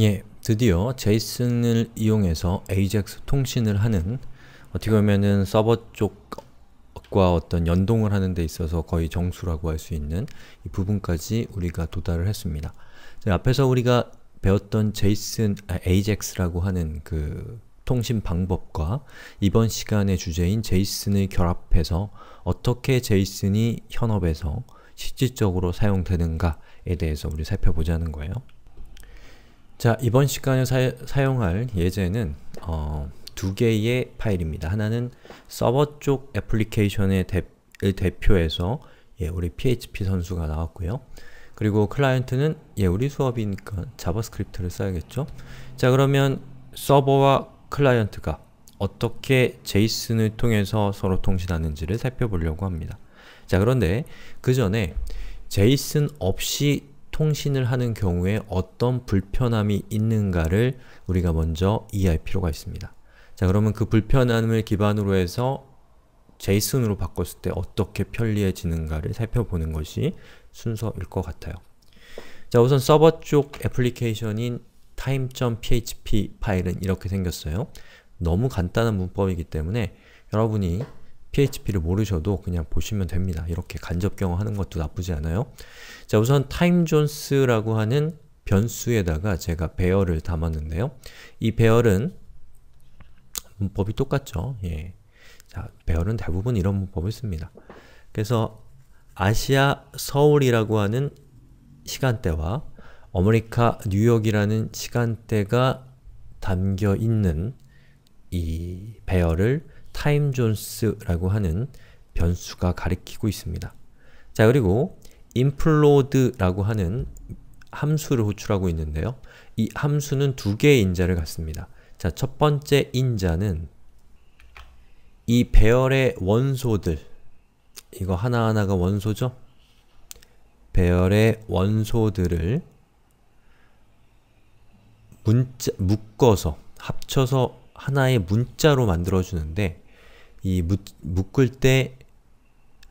예, 드디어 제이슨을 이용해서 에이젝스 통신을 하는 어떻게 보면은 서버 쪽과 어떤 연동을 하는 데 있어서 거의 정수라고 할 수 있는 이 부분까지 우리가 도달을 했습니다. 앞에서 우리가 배웠던 제이슨, 아, AJAX라고 하는 그 통신 방법과 이번 시간의 주제인 제이슨을 결합해서 어떻게 제이슨이 현업에서 실질적으로 사용되는가에 대해서 우리 살펴보자는 거예요. 자, 이번 시간에 사, 용할 예제는 어, 두 개의 파일입니다. 하나는 서버 쪽 애플리케이션의 대, 표해서 예, 우리 PHP 선수가 나왔고요. 그리고 클라이언트는 예, 우리 수업이니까 자바스크립트를 써야겠죠? 자, 그러면 서버와 클라이언트가 어떻게 제이슨을 통해서 서로 통신하는지를 살펴보려고 합니다. 자, 그런데 그 전에 제이슨 없이 통신을 하는 경우에 어떤 불편함이 있는가를 우리가 먼저 이해할 필요가 있습니다. 자 그러면 그 불편함을 기반으로 해서 제이슨으로 바꿨을 때 어떻게 편리해지는가를 살펴보는 것이 순서일 것 같아요. 자 우선 서버 쪽 애플리케이션인 time.php 파일은 이렇게 생겼어요. 너무 간단한 문법이기 때문에 여러분이 PHP를 모르셔도 그냥 보시면 됩니다. 이렇게 간접 경험하는 것도 나쁘지 않아요. 자 우선 timeJones라고 하는 변수에다가 제가 배열을 담았는데요. 이 배열은 문법이 똑같죠. 예. 자, 배열은 대부분 이런 문법을 씁니다. 그래서 아시아 서울이라고 하는 시간대와 아메리카 뉴욕이라는 시간대가 담겨 있는 이 배열을 타임존스라고 하는 변수가 가리키고 있습니다. 자 그리고 implode라고 하는 함수를 호출하고 있는데요. 이 함수는 두 개의 인자를 갖습니다. 자, 첫 번째 인자는 이 배열의 원소들 이거 하나하나가 원소죠? 배열의 원소들을 문자, 묶어서 합쳐서 하나의 문자로 만들어주는데 이 묶, 묶을 때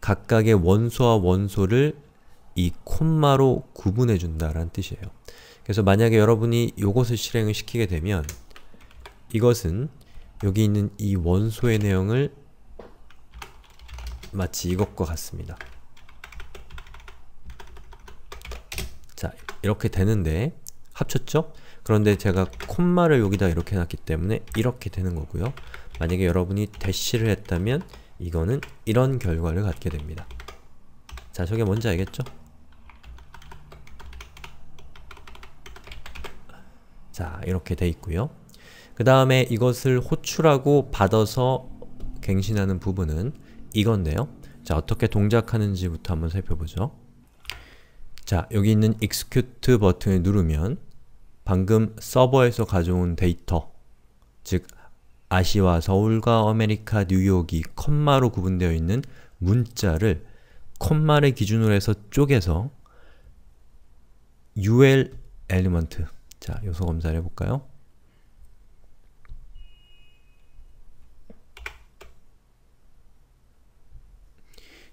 각각의 원소와 원소를 이 콤마로 구분해 준다라는 뜻이에요. 그래서 만약에 여러분이 이것을 실행을 시키게 되면 이것은 여기 있는 이 원소의 내용을 마치 이것과 같습니다. 자, 이렇게 되는데 합쳤죠? 그런데 제가 콤마를 여기다 이렇게 놨기 때문에 이렇게 되는 거고요. 만약에 여러분이 대시를 했다면 이거는 이런 결과를 갖게 됩니다. 자, 저게 뭔지 알겠죠? 자, 이렇게 돼 있고요. 그 다음에 이것을 호출하고 받아서 갱신하는 부분은 이건데요. 자, 어떻게 동작하는지부터 한번 살펴보죠. 자, 여기 있는 execute 버튼을 누르면 방금 서버에서 가져온 데이터, 즉 아시아 서울과 아메리카, 뉴욕이 콤마로 구분되어 있는 문자를 콤마를 기준으로 해서 쪼개서 ul 엘리먼트 자, 요소 검사를 해볼까요?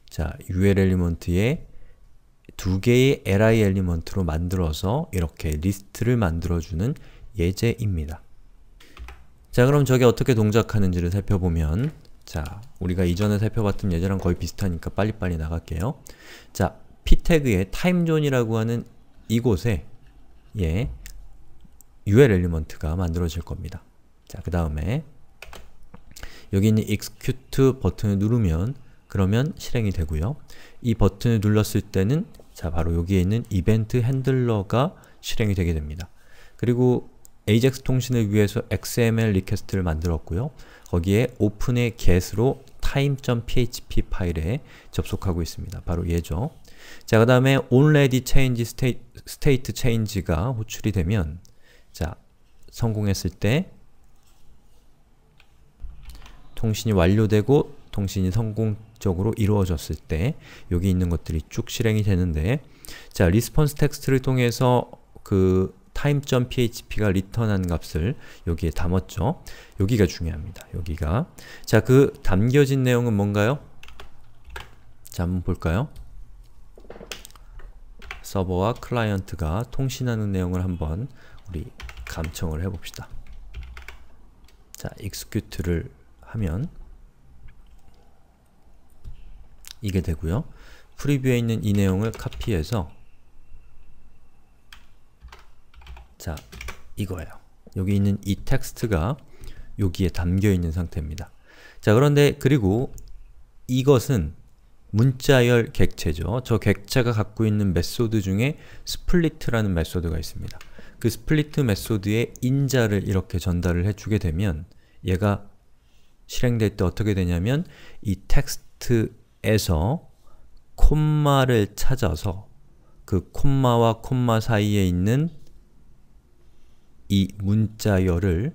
자, ul 엘리먼트에 두 개의 li 엘리먼트로 만들어서 이렇게 리스트를 만들어주는 예제입니다. 자 그럼 저게 어떻게 동작하는지를 살펴보면 자 우리가 이전에 살펴봤던 예제랑 거의 비슷하니까 빨리빨리 나갈게요. 자 p 태그의 타임존이라고 하는 이곳에 예 UL 엘리먼트가 만들어질 겁니다. 자그 다음에 여기 있는 execute 버튼을 누르면 그러면 실행이 되고요. 이 버튼을 눌렀을 때는 자 바로 여기에 있는 이벤트 핸들러가 실행이 되게 됩니다. 그리고 AJAX 통신을 위해서 XML 리퀘스트를 만들었고요. 거기에 open의 get으로 time.php 파일에 접속하고 있습니다. 바로 얘죠. 자, 그 다음에 already change state, state change가 호출이 되면 자, 성공했을 때 통신이 완료되고 통신이 성공적으로 이루어졌을 때 여기 있는 것들이 쭉 실행이 되는데 자, response t e x t 를 통해서 그 time.php가 리턴한 값을 여기에 담았죠. 여기가 중요합니다. 여기가. 자, 그 담겨진 내용은 뭔가요? 자, 한번 볼까요? 서버와 클라이언트가 통신하는 내용을 한번 우리 감청을 해봅시다. 자, execute를 하면 이게 되고요. 프리뷰에 있는 이 내용을 카피해서 자, 이거예요. 여기 있는 이 텍스트가 여기에 담겨 있는 상태입니다. 자, 그런데 그리고 이것은 문자열 객체죠. 저 객체가 갖고 있는 메소드 중에 스플릿라는 메소드가 있습니다. 그 스플릿 메소드에 인자를 이렇게 전달을 해주게 되면 얘가 실행될 때 어떻게 되냐면 이 텍스트에서 콤마를 찾아서 그 콤마와 콤마 사이에 있는 이 문자열을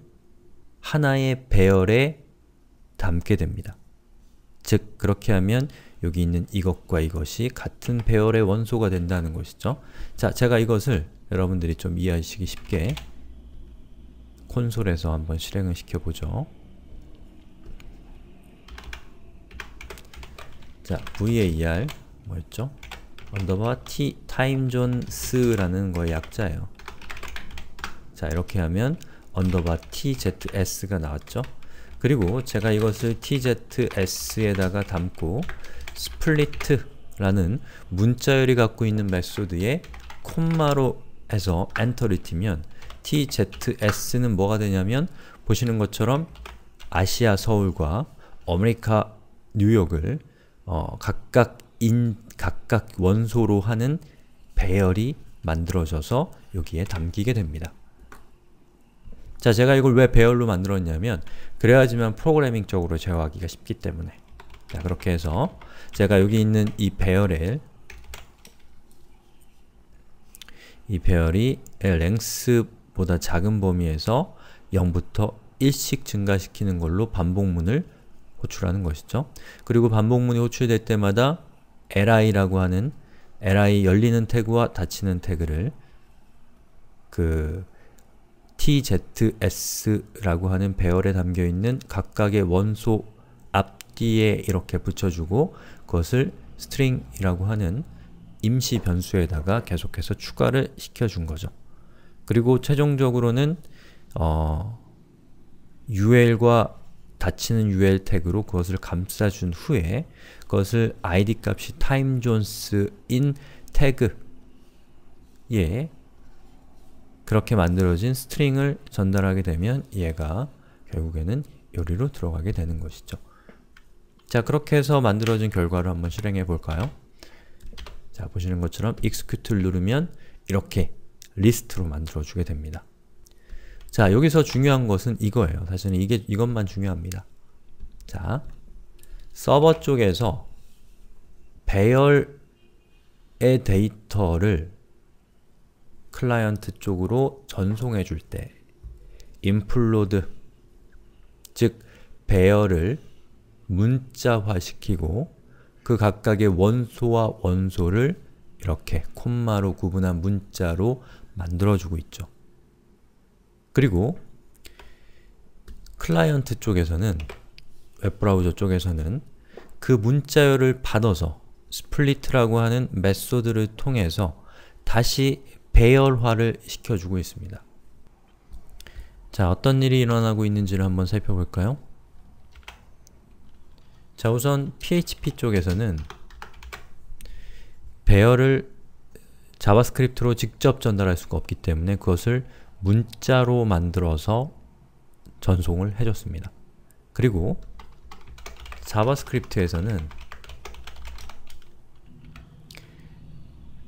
하나의 배열에 담게 됩니다. 즉, 그렇게 하면 여기 있는 이것과 이것이 같은 배열의 원소가 된다는 것이죠. 자, 제가 이것을 여러분들이 좀 이해하시기 쉽게 콘솔에서 한번 실행을 시켜보죠. 자, var 뭐였죠? 언더바 t 타임존 스라는 거의 약자예요. 자 이렇게 하면 언더바 tzs가 나왔죠. 그리고 제가 이것을 tzs에다가 담고 split라는 문자열이 갖고 있는 메소드에 콤마로 해서 엔터를 치면 tzs는 뭐가 되냐면 보시는 것처럼 아시아 서울과 아메리카 뉴욕을 어, 각각 인 각각 원소로 하는 배열이 만들어져서 여기에 담기게 됩니다. 자, 제가 이걸 왜 배열로 만들었냐면 그래야지만 프로그래밍적으로 제어하기가 쉽기 때문에 자, 그렇게 해서 제가 여기 있는 이 배열을 이 배열이 length보다 작은 범위에서 0부터 1씩 증가시키는 걸로 반복문을 호출하는 것이죠. 그리고 반복문이 호출될 때마다 li라고 하는 li 열리는 태그와 닫히는 태그를 그 TZS라고 하는 배열에 담겨있는 각각의 원소 앞뒤에 이렇게 붙여주고 그것을 string이라고 하는 임시 변수에다가 계속해서 추가를 시켜준 거죠. 그리고 최종적으로는 어, ul과 닫히는 ul 태그로 그것을 감싸준 후에 그것을 id 값이 timezones인 태그 예, 그렇게 만들어진 스트링을 전달하게 되면 얘가 결국에는 요리로 들어가게 되는 것이죠. 자, 그렇게 해서 만들어진 결과를 한번 실행해 볼까요? 자, 보시는 것처럼 execute를 누르면 이렇게 리스트로 만들어주게 됩니다. 자, 여기서 중요한 것은 이거예요. 사실은 이게, 이것만 중요합니다. 자, 서버 쪽에서 배열의 데이터를 클라이언트 쪽으로 전송해 줄때 implode 즉 배열을 문자화시키고 그 각각의 원소와 원소를 이렇게 콤마로 구분한 문자로 만들어주고 있죠. 그리고 클라이언트 쪽에서는 웹브라우저 쪽에서는 그 문자열을 받아서 스플릿이라고 하는 메소드를 통해서 다시 배열화를 시켜주고 있습니다. 자, 어떤 일이 일어나고 있는지를 한번 살펴볼까요? 자, 우선 PHP 쪽에서는 배열을 자바스크립트로 직접 전달할 수가 없기 때문에 그것을 문자로 만들어서 전송을 해줬습니다. 그리고 자바스크립트에서는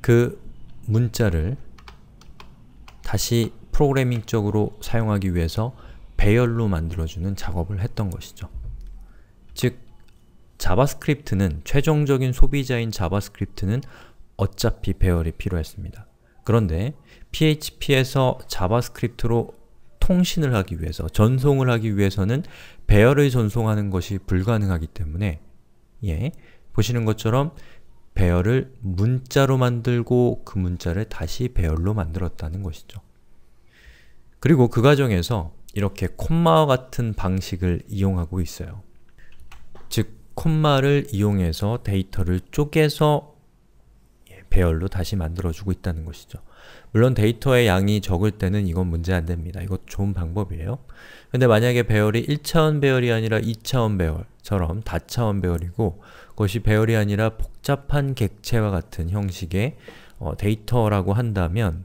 그 문자를 다시 프로그래밍쪽으로 사용하기 위해서 배열로 만들어주는 작업을 했던 것이죠. 즉, 자바스크립트는 최종적인 소비자인 자바스크립트는 어차피 배열이 필요했습니다. 그런데 PHP에서 자바스크립트로 통신을 하기 위해서, 전송을 하기 위해서는 배열을 전송하는 것이 불가능하기 때문에 예, 보시는 것처럼 배열을 문자로 만들고 그 문자를 다시 배열로 만들었다는 것이죠. 그리고 그 과정에서 이렇게 콤마와 같은 방식을 이용하고 있어요. 즉, 콤마를 이용해서 데이터를 쪼개서 예, 배열로 다시 만들어주고 있다는 것이죠. 물론 데이터의 양이 적을 때는 이건 문제 안 됩니다. 이거 좋은 방법이에요. 근데 만약에 배열이 1차원 배열이 아니라 2차원 배열처럼 다차원 배열이고 그것이 배열이 아니라 복잡한 객체와 같은 형식의 어, 데이터라고 한다면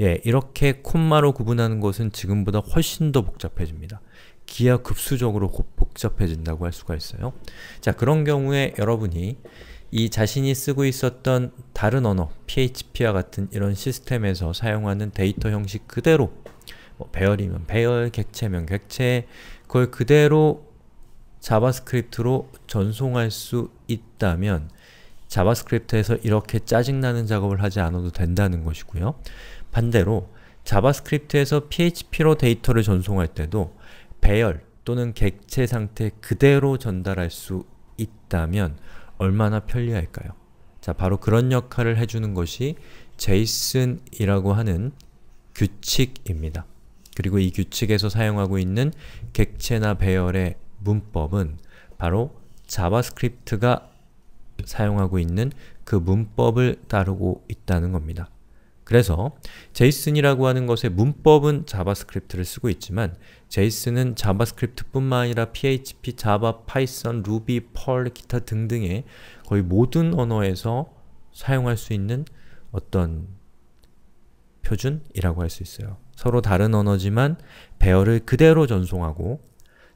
예, 이렇게 콤마로 구분하는 것은 지금보다 훨씬 더 복잡해집니다. 기하급수적으로 복잡해진다고 할 수가 있어요. 자, 그런 경우에 여러분이 이 자신이 쓰고 있었던 다른 언어, PHP와 같은 이런 시스템에서 사용하는 데이터 형식 그대로 뭐 배열이면 배열, 객체면 객체 그걸 그대로 자바스크립트로 전송할 수 있다면 자바스크립트에서 이렇게 짜증나는 작업을 하지 않아도 된다는 것이고요. 반대로 자바스크립트에서 PHP로 데이터를 전송할 때도 배열 또는 객체 상태 그대로 전달할 수 있다면 얼마나 편리할까요? 자, 바로 그런 역할을 해주는 것이 제이슨이라고 하는 규칙입니다. 그리고 이 규칙에서 사용하고 있는 객체나 배열의 문법은 바로 자바스크립트가 사용하고 있는 그 문법을 따르고 있다는 겁니다. 그래서 제이슨이라고 하는 것의 문법은 자바스크립트를 쓰고 있지만 제이슨은 자바스크립트뿐만 아니라 PHP, 자바, 파이썬, 루비, 펄, 기타 등등의 거의 모든 언어에서 사용할 수 있는 어떤 표준이라고 할 수 있어요. 서로 다른 언어지만 배열을 그대로 전송하고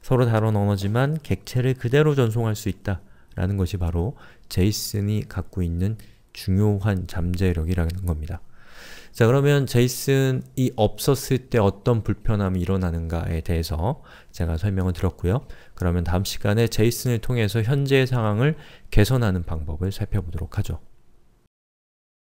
서로 다른 언어지만 객체를 그대로 전송할 수 있다 라는 것이 바로 제이슨이 갖고 있는 중요한 잠재력이라는 겁니다. 자 그러면 제이슨이 없었을 때 어떤 불편함이 일어나는가에 대해서 제가 설명을 드렸고요. 그러면 다음 시간에 제이슨을 통해서 현재의 상황을 개선하는 방법을 살펴보도록 하죠.